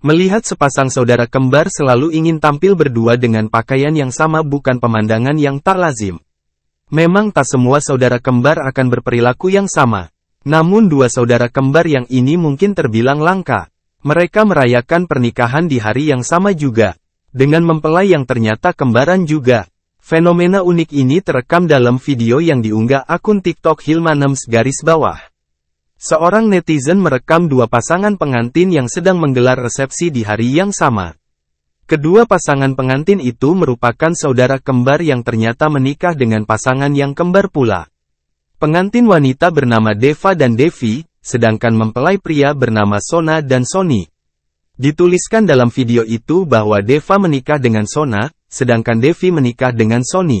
Melihat sepasang saudara kembar selalu ingin tampil berdua dengan pakaian yang sama bukan pemandangan yang tak lazim. Memang tak semua saudara kembar akan berperilaku yang sama. Namun dua saudara kembar yang ini mungkin terbilang langka. Mereka merayakan pernikahan di hari yang sama juga. Dengan mempelai yang ternyata kembaran juga. Fenomena unik ini terekam dalam video yang diunggah akun TikTok Hilmanems garis bawah. Seorang netizen merekam dua pasangan pengantin yang sedang menggelar resepsi di hari yang sama. Kedua pasangan pengantin itu merupakan saudara kembar yang ternyata menikah dengan pasangan yang kembar pula. Pengantin wanita bernama Deva dan Devi, sedangkan mempelai pria bernama Sona dan Sony. Dituliskan dalam video itu bahwa Deva menikah dengan Sona, sedangkan Devi menikah dengan Sony.